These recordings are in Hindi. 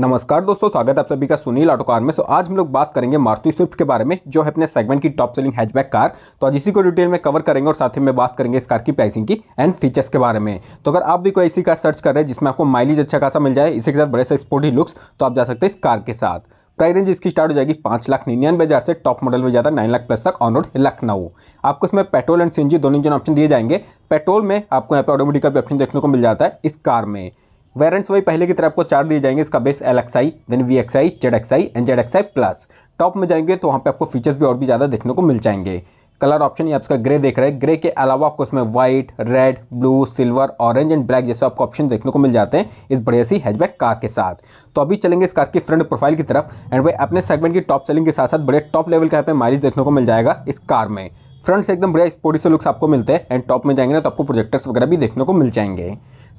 नमस्कार दोस्तों स्वागत है आप सभी का सुनील ऑटोकार में सो आज हम लोग बात करेंगे मारुति स्विफ्ट के बारे में जो है अपने सेगमेंट की टॉप सेलिंग हैचबैक कार तो आज इसी को डिटेल में कवर करेंगे और साथ ही में बात करेंगे इस कार की प्राइसिंग की एंड फीचर्स के बारे में तो अगर आप भी कोई ऐसी कार सर्च कर रहे हैं जिसमें आपको माइलेज अच्छा खासा मिल जाए इसी के साथ बड़े से स्पोर्टी लुक्स तो आप जा सकते हैं इस कार के साथ प्राइस रेंज इसकी स्टार्ट हो जाएगी पाँच लाख निन्यानवे हज़ार से टॉप मॉडल में जाता है नाइन लाख प्लस तक ऑन रोड लखनऊ आपको इसमें पेट्रोल एंड सीएनजी दोनों इंजन ऑप्शन दिए जाएंगे पेट्रोल में आपको यहाँ पे ऑटोमेटिक का भी ऑप्शन देखने को मिल जाता है इस कार में वेरेंट्स वही पहले की तरह आपको चार दिए जाएंगे इसका base L X I then V X I Z X I and Z X I plus top में जाएंगे तो वहाँ पे आपको फीचर्स भी और भी ज़्यादा देखने को मिल जाएंगे कलर ऑप्शन ये आपका ग्रे देख रहे हैं ग्रे के अलावा आपको इसमें white red blue silver orange and black जैसे आपको ऑप्शन देखने को मिल जाते हैं इस बढ़िया सी हैचबैक कार के साथ तो अभी चलेंगे इस कार की फ्रंट प्रोफाइल की तरफ एंड भाई अपने सेगमेंट की टॉप सेलिंग के साथ साथ बड़े टॉप लेवल का यहाँ पे माइलेज देखने को मिल जाएगा इस कार में फ्रंट से एकदम बढ़िया स्पोर्टी से लुक्स आपको मिलते हैं एंड टॉप में जाएंगे ना तो आपको प्रोजेक्टर्स वगैरह भी देखने को मिल जाएंगे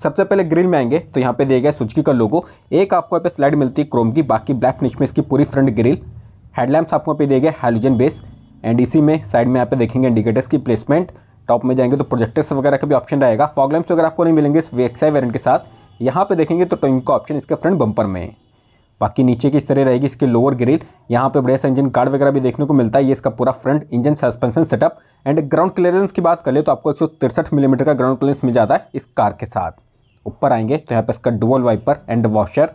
सबसे पहले ग्रिल में आएंगे तो यहाँ पे दिया गया सुजुकी का लोगो एक आपको यहाँ पे स्लाइड मिलती है क्रोम की बाकी ब्लैक फिनिश में इसकी पूरी फ्रंट ग्रिल हेडलैम्प्स आपको यहाँ पे दिए गए हेलोजन बेस एंड इसी में साइड में यहाँ पे देखेंगे इंडिकेटर्स की प्लेसमेंट टॉप में जाएंगे तो प्रोजेक्टर्स वगैरह का भी ऑप्शन रहेगा फॉगलैम्स वगैरह आपको नहीं मिलेंगे इस वेक्साई एक्स के साथ यहाँ पे देखेंगे तो टोइंग का ऑप्शन इसके फ्रंट बंपर में बाकी नीचे की इस तरह रहेगी इसके लोअर ग्रिड यहाँ पे बढ़िया सा इंजन कार्ड वगैरह भी देखने को मिलता है ये इसका पूरा front engine suspension setup and ground clearance की बात करें तो आपको एक मिलीमीटर mm का ग्राउंड क्लियरेंस मिल जाता है इस कार के साथ ऊपर आएंगे तो यहाँ पर इसका डुअल वाइपर एंड वॉशर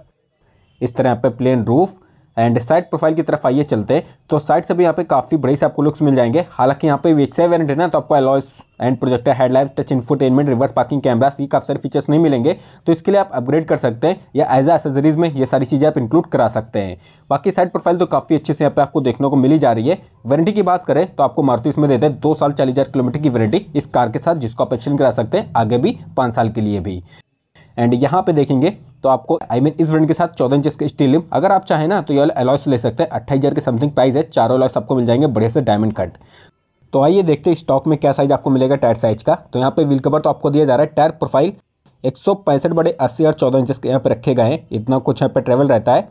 इस तरह यहाँ पे plain roof and side profile की तरफ आइए चलते तो साइट से भी यहाँ पे काफ़ी बड़े से आपको लुक्स मिल जाएंगे हालांकि यहाँ पे वेक्सा वेरेंट है ना तो आपको alloys and projector headlight touch infotainment reverse parking camera ये काफ़ी सारे फीचर्स नहीं मिलेंगे तो इसके लिए आप अपग्रेड कर सकते हैं या एज एसेसरीज में ये सारी चीज़ें आप इंक्लूड करा सकते हैं बाकी साइड प्रोफाइल तो काफ़ी अच्छे से यहाँ पे आपको देखने को मिली जा रही है वारंटी की बात करें तो आपको मारुति इसमें देते हैं दो साल चालीस किलोमीटर की वारंटी इस कार के साथ जिसको आप एक्शन करा सकते हैं आगे भी पाँच साल के लिए भी एंड यहाँ पे देखेंगे तो आपको आई I मीन mean, इस ब्रांड के साथ चौदह इंच के स्टील लिम अगर आप चाहें ना तो ये अलॉयस ले सकते हैं अट्ठाईस हज़ार के समथिंग प्राइस है चारों अलॉयस आपको मिल जाएंगे बढ़िया से डायमंड कट तो आइए देखते हैं स्टॉक में क्या साइज आपको मिलेगा टायर साइज का तो यहाँ पे व्हील कवर तो आपको दिया जा रहा है टायर प्रोफाइल एक सौ पैंसठ बड़े अस्सी और चौदह इंचज के यहाँ पे रखे गए हैं इतना कुछ यहाँ पे ट्रेवल रहता है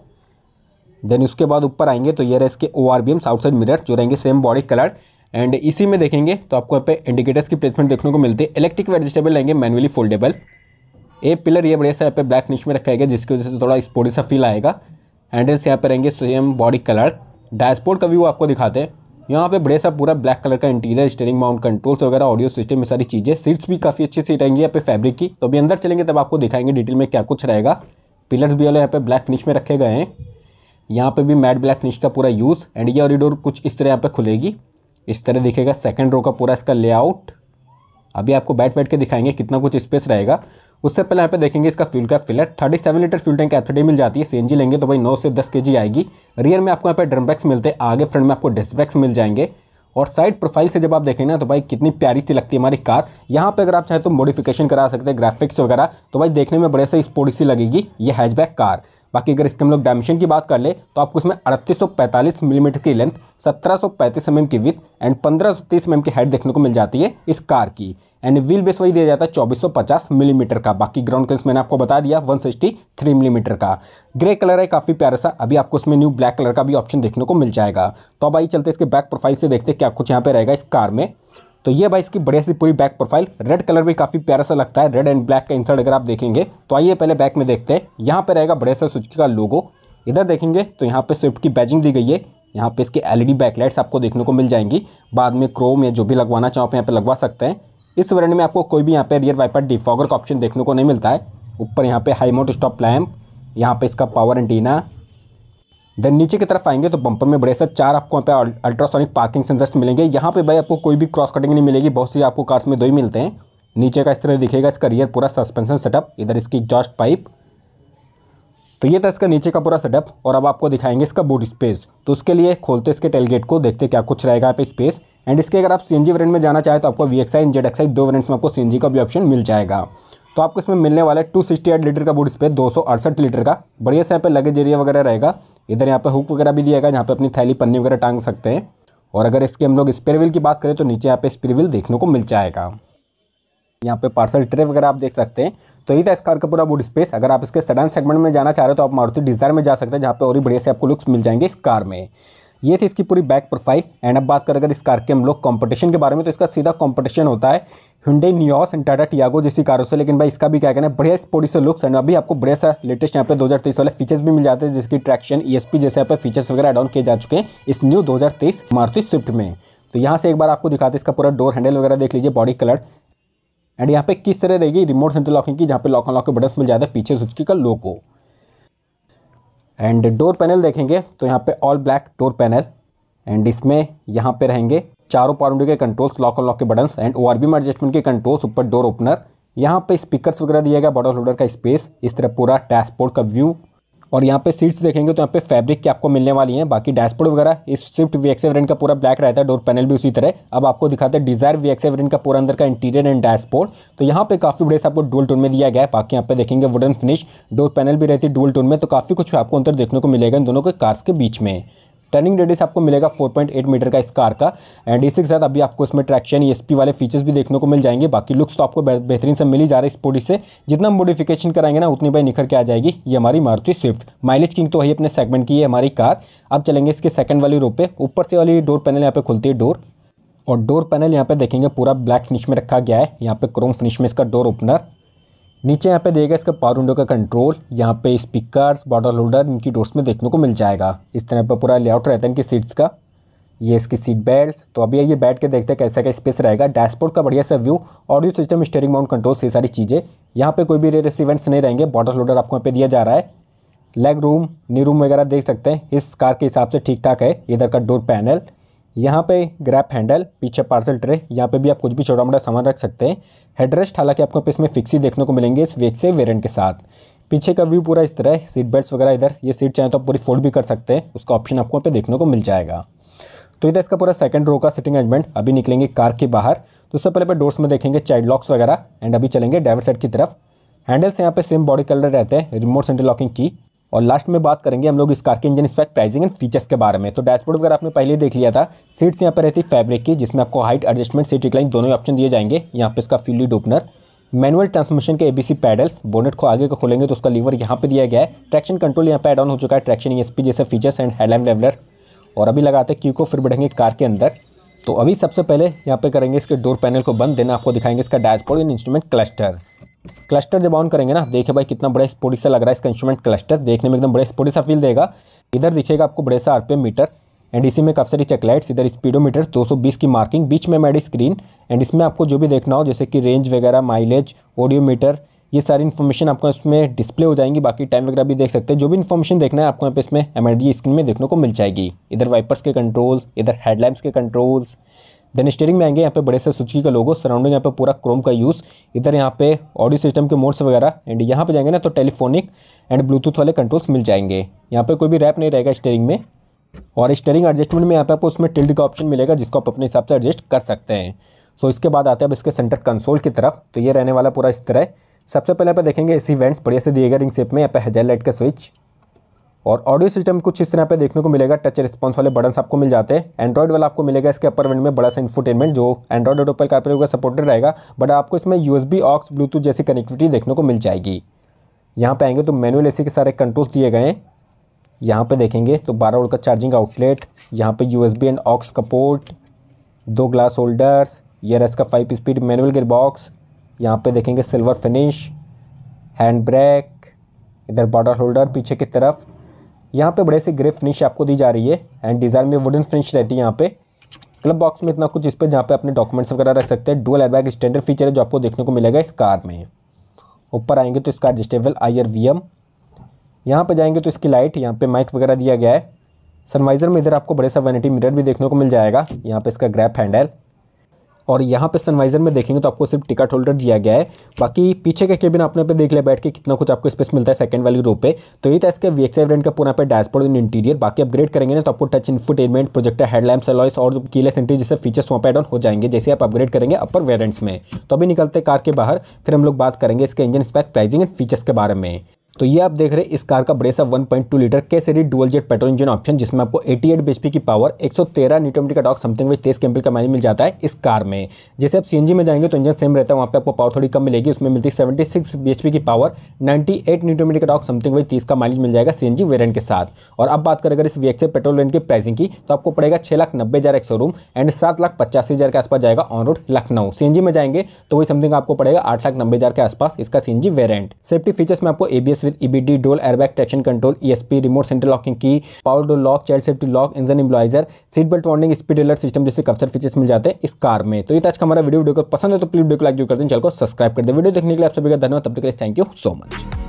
देन उसके बाद ऊपर आएंगे तो ये रहे इसके O R B side mirror जो रहेंगे सेम बॉडी कलर एंड इसी में देखेंगे तो आपको यहाँ पे इंडिकेटर्स की प्लेसमेंट देखने को मिलती है इलेक्ट्रिक एडजस्टेबल रहेंगे मैनुअली फोल्डेबल ए पिलर ये बढ़िया सा यहाँ पे ब्लैक फिनिश में रखा गया जिसकी वजह से थोड़ा स्पोर्टी सा फील आएगा हैंडल्स यहाँ पे रहेंगे सेम बॉडी कलर डैशबोर्ड का व्यू आपको दिखाते हैं यहाँ पे बढ़िया सा पूरा ब्लैक कलर का इंटीरियर स्टेरिंग माउंट कंट्रोल्स वगैरह ऑडियो सिस्टम ये सारी चीज़ें सीट्स भी काफ़ी अच्छी सीट रहेंगी यहाँ पे फैब्रिक की तो अभी अंदर चलेंगे तब आपको दिखाएंगे डिटेल में क्या कुछ रहेगा पिलर्स भी वाले यहाँ पे ब्लैक फिनिश में रखे गए हैं यहाँ पे भी मैट ब्लैक फिनिश का पूरा यूज़ एंड ये ऑरिडोर कुछ इस तरह यहाँ पे खुलेगी इस तरह दिखेगा सेकेंड रो का पूरा इसका लेआउट अभी आपको बैठ बैठ के दिखाएंगे कितना कुछ स्पेस रहेगा उससे पहले यहाँ पे देखेंगे इसका फ्यूल का फिलर 37 लीटर फ्यूल टैंक एथडी मिल जाती है सीएनजी लेंगे तो भाई 9 से 10 केजी आएगी रियर में आपको यहाँ पे ड्रम ब्रेक्स मिलते हैं आगे फ्रंट में आपको डिस्क ब्रेक्स मिल जाएंगे और साइड प्रोफाइल से जब आप देखेंगे ना तो भाई कितनी प्यारी सी लगती है हमारी कार यहाँ पे अगर आप चाहे तो मॉडिफिकेशन करा सकते हैं ग्राफिक्स वगैरह तो भाई देखने में बड़े से स्पोर्टी सी लगेगी ये हैचबैक कार बाकी अगर इसके हम लोग डायमेंशन की बात कर ले तो आपको इसमें अड़तीस मिलीमीटर mm की लेंथ सत्रह सौ की विथ एंड पंद्रह सौ mm की हेड देखने को मिल जाती है इस कार की एंड व्हील बेस वही दिया जाता है चौबीस मिलीमीटर mm का बाकी ग्राउंड क्लिप्स मैंने आपको बता दिया वन मिलीमीटर mm का ग्रे कलर है काफ़ी प्यारा सा अभी आपको इसमें न्यू ब्लैक कलर का भी ऑप्शन देखने को मिल जाएगा तो अब आइए चलते इसके बैक प्रोफाइल से देखते क्या कुछ यहाँ पे रहेगा इस कार में तो ये भाई इसकी बढ़िया सी पूरी बैक प्रोफाइल रेड कलर भी काफ़ी प्यारा सा लगता है रेड एंड ब्लैक का इंसर्ट अगर आप देखेंगे तो आइए पहले बैक में देखते हैं यहाँ पर रहेगा बढ़िया सा स्विच का लोगो इधर देखेंगे तो यहाँ पे स्विफ्ट की बैजिंग दी गई है यहाँ पे इसके एलईडी ई e आपको देखने को मिल जाएंगी बाद में क्रोम या जो भी लगवाना चाहो आप यहाँ पर लगवा सकते हैं इस वर्ण में आपको कोई भी यहाँ पर रियर वाइपर डिफॉगर का ऑप्शन देखने को नहीं मिलता है ऊपर यहाँ पे हाई मोट स्टॉप लैम्प यहाँ पे इसका पावर एंटीना देन नीचे की तरफ आएंगे तो बम्पर में बड़े से चार आपको यहाँ पे अल्ट्रासोनिक पार्किंग सेंसर्स मिलेंगे यहाँ पे भाई आपको कोई भी क्रॉस कटिंग नहीं मिलेगी बहुत सी आपको कार्स में दो ही मिलते हैं नीचे का इस तरह दिखेगा इसका रियर पूरा सस्पेंशन सेटअप इधर इसकी एग्जॉस्ट पाइप तो ये था इसका नीचे का पूरा सेटअप और अब आपको दिखाएंगे इसका बूट स्पेस तो उसके लिए खोलते इसके टेलगेट को देखते क्या कुछ रहेगा यहाँ पे स्पेस एंड इसके अगर आप सी एन जी वेरियंट में जाना चाहें तो आपको V X I Z X I दो वेरियंट्स में आपको सी एन जी का भी ऑप्शन मिल जाएगा तो आपको इसमें मिलने वाला है टू सिक्सटी एट लीटर का बूट स्पेस दो सौ अड़सठ लीटर का बढ़िया से यहाँ पे लगेज एरिया वगैरह रहेगा इधर यहाँ पे हुक वगैरह भी दिया गया जहाँ पे अपनी थैली पन्नी वगैरह टांग सकते हैं और अगर इसके हम लोग स्पेयरविल की बात करें तो नीचे यहाँ पे स्पेयरविल देखने को मिल जाएगा यहाँ पे पार्सल ट्रे वगैरह आप देख सकते हैं तो ये था इस कार का पूरा बूट स्पेस अगर आप इसके सडन सेगमेंट में जाना चाह रहे हो तो आप मारुति डिज़ायर में जा सकते हैं जहाँ पे और भी बढ़िया से आपको लुक्स मिल जाएंगे इस कार में ये थी इसकी पूरी बैक प्रोफाइल एंड अब बात कर अगर इस कार के हम लोग कंपटीशन के बारे में तो इसका सीधा कंपटीशन होता है Hyundai Nios and Tata Tiago जैसी कारों से लेकिन भाई इसका भी क्या कहना है बढ़िया स्पोर्टी से लुक्स एंड अभी आपको बढ़िया सा लेटेस्ट यहाँ पे दो वाले फीचर्स भी मिल जाते हैं जिसकी ट्रैक्शन ई e जैसे यहाँ पर फीचर्स वगैरह डाउन किए जा चुके हैं इस न्यू दो मारुति स्विफ्ट में तो यहाँ से एक बार आपको दिखाते इसका पूरा डोर हैंडल वगैरह देख लीजिए बॉडी कलर एंड यहाँ पे किस तरह रहेगी रिमोट सेंटर लॉकिंग की जहाँ पे लॉक लॉक के बटन मिल जाता है पीछे की का लोको एंड डोर पैनल देखेंगे तो यहाँ पे all black door panel and इसमें यहाँ पे रहेंगे चारों पावर के कंट्रोल्स लॉक लॉक के buttons and O R B adjustment के कंट्रोल्स ऊपर डोर ओपनर यहाँ पे स्पीकर्स वगैरह दिया गया बॉटल होल्डर का स्पेस इस तरह पूरा डैशबोर्ड का व्यू और यहाँ पे सीट्स देखेंगे तो यहाँ पे फैब्रिक की आपको मिलने वाली है बाकी डैशबोर्ड वगैरह इस स्विफ्ट वी एक्स का पूरा ब्लैक रहता है डोर पैनल भी उसी तरह अब आपको दिखाते हैं डिजायर वी एक्स का पूरा अंदर का इंटीरियर एंड डैशबोर्ड तो यहाँ पे काफ़ी बड़े आपको डुअल टोन में दिया गया है बाकी यहाँ पे देखेंगे वुडन फिनिश डोर पैनल भी रहती है डुअल टोन में तो काफ़ी कुछ आपको अंदर देखने को मिलेगा इन दोनों के कार्स के बीच में टर्निंग रेडियस आपको मिलेगा 4.8 मीटर का इस कार का एंड इसी के साथ अभी आपको इसमें ट्रैक्शन ई वाले फीचर्स भी देखने को मिल जाएंगे बाकी लुक्स तो आपको बेहतरीन से मिल ही जा रहा है इस बॉडी से जितना मॉडिफिकेशन कराएंगे ना उतनी भाई निखर के आ जाएगी ये हमारी मारुति स्विफ्ट माइलेज किंग तो वही अपने सेगमेंट की है हमारी कार अब चलेंगे इसके सेकंड वाली रोपे ऊपर से वाली डोर पैनल यहाँ पे खुलती है डोर और डोर पैनल यहाँ पे देखेंगे पूरा ब्लैक फिनिश में रखा गया है यहाँ पे क्रोम फिनिश में इसका डोर ओपनर नीचे यहाँ पे देगा इसका पावर विंडो का कंट्रोल यहाँ पे स्पीकर्स बॉटल होल्डर इनकी डोर्स में देखने को मिल जाएगा इस तरह पर पूरा लेआउट रहता है इनकी सीट्स का ये इसकी सीट बेल्ट तो अभी ये बैठ के देखते हैं कैसा क्या स्पेस रहेगा डैशबोर्ड का बढ़िया सा view audio system steering mount control ये सारी चीज़ें यहाँ पे कोई भी रेयर रिसीवेंट्स नहीं रहेंगे बॉटल होल्डर आपको यहाँ पे दिया जा रहा है लेग रूम नी रूम वगैरह देख सकते हैं इस कार के हिसाब से ठीक ठाक है इधर का डोर पैनल यहाँ पे ग्रैप हैंडल पीछे पार्सल ट्रे यहाँ पे भी आप कुछ भी छोटा मोटा सामान रख सकते हैं हेडरेस्ट हालांकि आपको इसमें फिक्स ही देखने को मिलेंगे इस वेक से वेरियंट के साथ पीछे का व्यू पूरा इस तरह है सीट बेल्ट वगैरह इधर ये सीट चाहें तो आप पूरी फोल्ड भी कर सकते हैं उसका ऑप्शन आपको पे देखने को मिल जाएगा तो इधर इसका पूरा सेकंड रो का सिटिंग अरेंजमेंट अभी निकलेंगे कार के बाहर तो उससे पहले पर डोर्स में देखेंगे चाइल्ड लॉक्स वगैरह एंड अभी चलेंगे ड्राइवर साइड की तरफ हैंडल्स यहाँ पे सेम बॉडी कलर रहते हैं रिमोट सेंटर लॉकिंग की और लास्ट में बात करेंगे हम लोग इस कार के engine spec pricing and features के बारे में तो डैशबोर्ड वगैरह आपने पहले देख लिया था सीट्स यहाँ पर रहती फैब्रिक की जिसमें आपको हाइट एडजस्टमेंट सीट रिक्लाइन दोनों ऑप्शन दिए जाएंगे यहाँ पे इसका फ्यूलिड ओपनर मैनुअल ट्रांसमिशन के एबीसी पैडल्स बोनेट को आगे को खोलेंगे तो उसका लीवर यहाँ पे दिया गया है ट्रैक्शन कंट्रोल यहाँ पे एड ऑन हो चुका है ट्रैक्शन ईएसपी e जैसे फीचर्स एंड हेडलाइन लेवलर और अभी लगाते हैं क्यू को फिर बढ़ेंगे कार के अंदर तो अभी सबसे पहले यहाँ पे करेंगे इसके डोर पैनल को बंद देना आपको दिखाएंगे इसका dashboard and instrument cluster cluster जब ऑन करेंगे ना देखिए भाई कितना बड़ा स्पोटी सा लग रहा है इसका इंस्ट्रूमेंट क्लस्टर देखने में एकदम बड़े स्पोटी सा फील देगा इधर दिखेगा आपको बड़े सा आरपीएम मीटर एंड इसी में काफ़ी सारी चेकलाइट्स इधर स्पीडोमीटर 220 की मार्किंग बीच में मैडी स्क्रीन एंड इसमें आपको जो भी देखना हो जैसे कि रेंज वगैरह माइलेज ऑडियो मीटर ये सारी इन्फॉर्मेशन आपको इसमें डिस्प्ले हो जाएंगी बाकी टाइम वगैरह भी देख सकते हैं जो भी इन्फॉर्मेशन देखना है आपको यहाँ पे इसमें एम स्क्रीन में देखने को मिल जाएगी इधर वाइपर्स के कंट्रोल्स इधर हेडलाइट्स के कंट्रोल्स देन स्टेयरिंग में आएंगे यहाँ पे बड़े से सुचकी का लोगो सराउंडिंग यहाँ पे पूरा क्रोम का यूज़ इधर यहाँ पे ऑडियो सिस्टम के मोड्स वगैरह एंड यहाँ पे जाएंगे ना तो टेलीफोनिक एंड ब्लूटूथ वाले कंट्रोल्स मिल जाएंगे यहाँ पे कोई भी रैप नहीं रहेगा स्टेयरिंग में और स्टेयरिंग एडजस्टमेंट में यहाँ पे आपको उसमें टिल्ड का ऑप्शन मिलेगा जिसको आप अपने हिसाब से एडजस्ट कर सकते हैं सो so, इसके बाद आते हैं अब इसके सेंटर कंसोल की तरफ तो ये रहने वाला पूरा इस तरह सबसे पहले आप देखेंगे इसी वेंट्स बढ़िया से दिएगा रिंग सेप में यहाँ पे हेजर लाइट का स्विच और ऑडियो सिस्टम कुछ इस तरह पे देखने को मिलेगा टच रिस्पॉन्स वाले बटन आपको मिल जाते हैं एंड्रॉइड वाला आपको मिलेगा इसके अपर विंड में बड़ा सा इन्फोटेनमेंट जो एंड्रॉइड ऑटोपल कार्पेट का सपोर्टेड रहेगा बट आपको इसमें यूएसबी ऑक्स ब्लूटूथ जैसी कनेक्टिविटी देखने को मिल जाएगी यहाँ पर आएंगे तो मैनुअल ए के सारे कंट्रोल्स दिए गए यहाँ पर देखेंगे तो बारह वोल्ट का चार्जिंग आउटलेट यहाँ पर यू एंड ऑक्स का पोर्ट दो ग्लास होल्डर्स एस का five speed manual gear box यहाँ पे देखेंगे सिल्वर फिनिश हैंड ब्रेक इधर बॉर्डर होल्डर पीछे की तरफ यहाँ पे बड़े से ग्रे फिनिश आपको दी जा रही है एंड डिज़ाइन में वुडन फिनिश रहती है यहाँ पे क्लब बॉक्स में इतना कुछ इस पर जहाँ पे अपने डॉक्यूमेंट्स वगैरह रख सकते हैं डुअल एयरबैग स्टैंडर्ड फीचर है जो आपको देखने को मिलेगा इस कार में ऊपर आएंगे तो इसका adjustable I R V M यहाँ पर जाएंगे तो इसकी लाइट यहाँ पर माइक वगैरह दिया गया है सनवाइज़र में इधर आपको बड़े सा वैनिटी मिरर भी देखने को मिल जाएगा यहाँ पर इसका ग्रैप हैंडल और यहाँ पे सनवाइज़र में देखेंगे तो आपको सिर्फ टिकट होल्डर दिया गया है बाकी पीछे का केबिन आपने पे देख लिया बैठ के कितना कुछ आपको स्पेस मिलता है सेकंड वाली रो पे तो ये था इसके वी एक्स का पूरा पे डैशबोर्ड इन इंटीरियर बाकी अपग्रेड करेंगे ना तो आपको टच इन्फोटेनमेंट है हेडलैम्प एलॉइस और कीलेस एंट्री जैसे फीचर्स वहाँ पर एड ऑन हो जाएंगे जैसे आप अपग्रेड करेंगे अपर वेरेंट्स में तो अभी निकलते कार के बाहर फिर हम लोग बात करेंगे इसके engine spec pricing and features के बारे में तो ये आप देख रहे हैं इस कार का बड़े पॉइंट 1.2 लीटर के dual jet petrol engine option जिसमें आपको 88 बीएचपी की पावर 113 तेरह न्यूटोमीटर का डॉक समथिंग विद तेज कैंपल का मैनेज मिल जाता है इस कार में जैसे आप सीएनजी में जाएंगे तो इंजन सेम रहता है वहाँ पे आपको पावर थोड़ी कम मिलेगी उसमें मिलती है सेवेंटी की पावर नाइन्टी एट न्यूटोमीटर का डॉक समथिंग विद तीस का माइलेज मिल जाएगा सी वेरियंट के साथ और अब बात करें अगर इस वी पेट्रोल वेरियंट की प्राइसिंग की तो आपको पड़ेगा छः लाख नब्बे हज़ार एक शोरूम एंड सात लाख पचासी हज़ार के आसपास जाएगा ऑन रोड लखनऊ सी में जाएंगे तो वही समथिंग आपको पड़ेगा आठ लाख नब्बे हज़ार के आसपास इसका C N variant safety features में आपको एबीएस फिर EBD dual airbag traction control ESP remote central locking की power door lock child safety lock engine immobiliser seat belt warning speed alert system जैसे काफी फीचर्स मिल जाते हैं इस कार में तो ये आज का हमारा वीडियो वीडियो को पसंद है तो प्लीज वीडियो को लाइक जरूर कर दें चैनल को सब्सक्राइब कर दें वीडियो देखने के लिए आप सभी का धन्यवाद तब तक के लिए थैंक यू सो मच